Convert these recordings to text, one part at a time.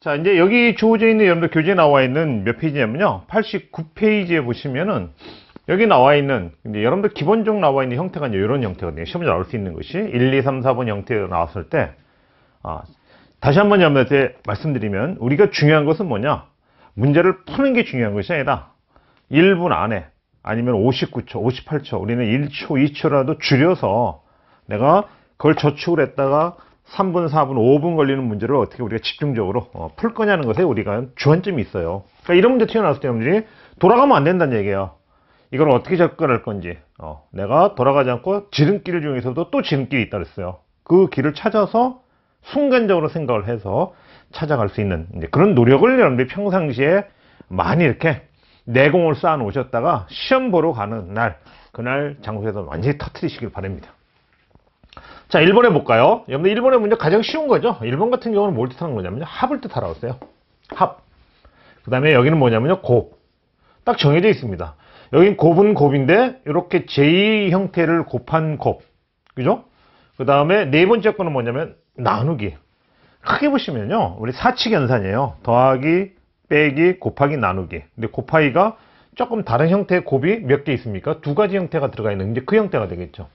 자 이제 여기 주어져 있는 여러분들 교재 나와 있는 몇 페이지냐면요 89페이지에 보시면은 여기 나와 있는 이제 여러분들 기본적으로 나와 있는 형태가 이런 형태거든요 시험에 나올 수 있는 것이 1, 2, 3, 4번 형태로 나왔을 때 아, 다시 한번 여러분한테 말씀드리면 우리가 중요한 것은 뭐냐 문제를 푸는 게 중요한 것이 아니라 1분 안에 아니면 59초, 58초 우리는 1초, 2초라도 줄여서 내가 그걸 저축을 했다가 3분, 4분, 5분 걸리는 문제를 어떻게 우리가 집중적으로 어, 풀 거냐는 것에 우리가 주안점이 있어요. 그러니까 이런 문제 튀어나왔을 때 여러분들이 돌아가면 안 된다는 얘기예요. 이걸 어떻게 접근할 건지 어, 내가 돌아가지 않고 지름길 중에서도 또 지름길이 있다 그랬어요. 그 길을 찾아서 순간적으로 생각을 해서 찾아갈 수 있는 그런 노력을 여러분들이 평상시에 많이 이렇게 내공을 쌓아 놓으셨다가 시험 보러 가는 날 그날 장소에서 완전히 터트리시길 바랍니다. 자 1번에 볼까요? 여러분들 1번의 문제 가장 쉬운 거죠 1번 같은 경우는 뭘 뜻하는 거냐면요 합을 뜻하라고 했어요 합그 다음에 여기는 뭐냐면요 곱딱 정해져 있습니다 여긴 곱은 곱인데 이렇게 제2 형태를 곱한 곱 그죠? 그 다음에 네 번째 거는 뭐냐면 나누기 크게 보시면요 우리 사칙 연산이에요 더하기 빼기 곱하기 나누기 근데 곱하기가 조금 다른 형태의 곱이 몇 개 있습니까? 두 가지 형태가 들어가 있는 이제 그 형태가 되겠죠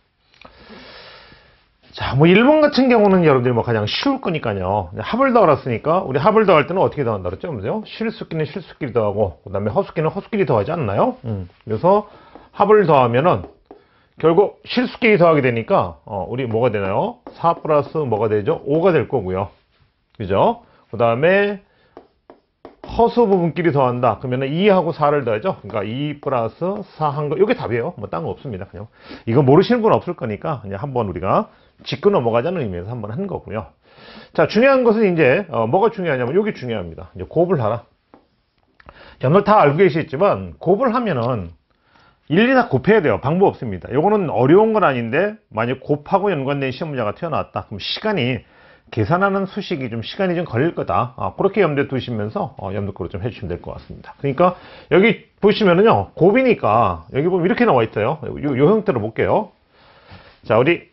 자, 뭐 일본 같은 경우는 여러분들이 뭐 가장 쉬울 거니까요. 합을 더알았으니까 우리 합을 더할 때는 어떻게 더한다 그랬죠? 보세요. 실수끼는 실수끼리 더하고 그다음에 허수끼는 허수끼리 더하지 않나요? 음. 그래서 합을 더하면은 결국 실수끼리 더하게 되니까 어, 우리 뭐가 되나요? 4 플러스 뭐가 되죠? 5가 될 거고요. 그죠? 그다음에 허수 부분끼리 더한다. 그러면 2하고 4를 더하죠. 그러니까 2 플러스 4 한 거. 이게 답이에요. 뭐딴 거 없습니다. 그냥 이거 모르시는 분 없을 거니까 그냥 한번 우리가 짚고 넘어가자는 의미에서 한번 한 거고요. 자, 중요한 것은 이제 어, 뭐가 중요하냐면 이게 중요합니다. 이제 곱을 하나 여러분 다 알고 계시겠지만 곱을 하면은 1, 2나 곱해야 돼요. 방법 없습니다. 이거는 어려운 건 아닌데 만약 곱하고 연관된 시험 문제가 튀어나왔다. 그럼 시간이 계산하는 수식이 좀 시간이 좀 걸릴 거다. 아, 그렇게 염두에 두시면서 어, 염두꼴로좀 해주시면 될 것 같습니다. 그러니까 여기 보시면은요 곱이니까 여기 보면 이렇게 나와 있어요. 요, 요 형태로 볼게요. 자 우리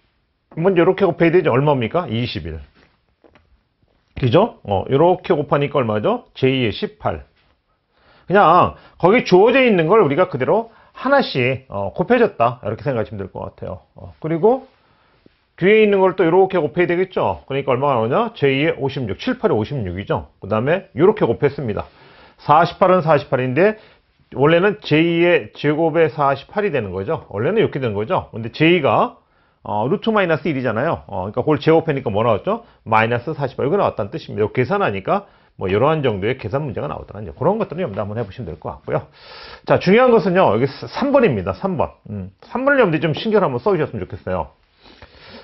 먼저 이렇게 곱해야 되지 얼마입니까? 21. 그죠? 어, 이렇게 곱하니까 얼마죠? 제2의 18. 그냥 거기 주어져 있는 걸 우리가 그대로 하나씩 어, 곱해졌다 이렇게 생각하시면 될 것 같아요. 어, 그리고 뒤에 있는 걸 또 이렇게 곱해야 되겠죠. 그러니까 얼마가 나오냐? 제2의 56, 7, 8이 56이죠. 그 다음에 이렇게 곱했습니다. 48은 48인데 원래는 제2의 제곱의 48이 되는 거죠. 원래는 이렇게 되는 거죠. 근데 제2가 어, 루트 마이너스 1이잖아요. 어, 그러니까 홀 제곱하니까 뭐 나왔죠? 마이너스 48. 이거 나왔다는 뜻입니다. 이거 계산하니까 뭐 이러한 정도의 계산 문제가 나오더라는 그런 것들은 염두 한번 해보시면 될 것 같고요. 자 중요한 것은요 여기 3번입니다. 3번. 음, 3번을 염두에 좀 신경 한번 써주셨으면 좋겠어요.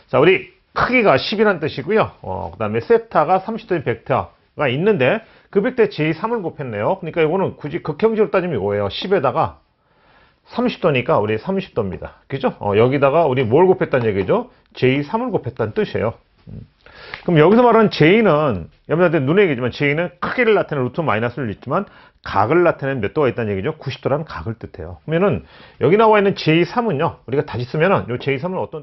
자 우리 크기가 1 0이란 뜻이고요. 어, 그 다음에 세타가 30도인 벡터가 있는데 그 벡터에 제3을 곱했네요. 그러니까 이거는 굳이 극형식으로 따지면 이거예요. 10에다가 30도니까 우리 30도입니다. 그죠? 어, 여기다가 우리 뭘 곱했다는 얘기죠? J3을 곱했다는 뜻이에요. 음. 그럼 여기서 말하는 J는 여러분한테 눈에 얘기지만 J는 크기를 나타내는 루트 마이너스를 있지만 각을 나타내는 몇 도가 있다는 얘기죠? 90도라는 각을 뜻해요. 그러면은 여기 나와 있는 J3은요. 우리가 다시 쓰면은 요 J3은 어떤 뜻